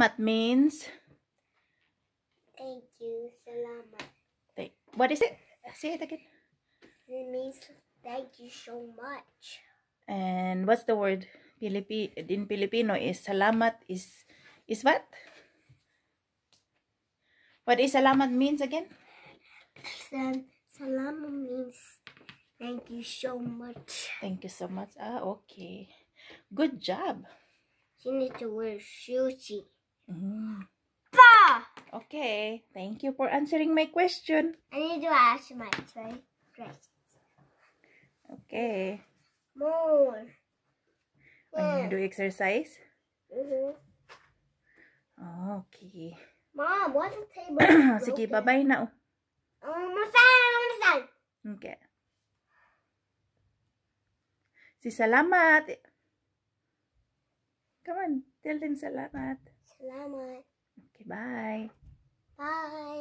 salamat means? Thank you, salamat. Thank, what is it? Say it again. It means thank you so much. And what's the word Filipi in Filipino is salamat is is what? What is salamat means again? Sal salamat means Thank you so much. Thank you so much. Ah, okay. Good job. She needs to wear sushi. Mm. Pa! Okay. Thank you for answering my question. I need to ask my question. Okay. More. When you do exercise? Mm-hmm. Okay. Mom, what's the table? Sige, bye-bye na. Um, masan, masan. Okay. Si Salamat. Come on, tell them salamat. Salamat. Okay, bye. Bye.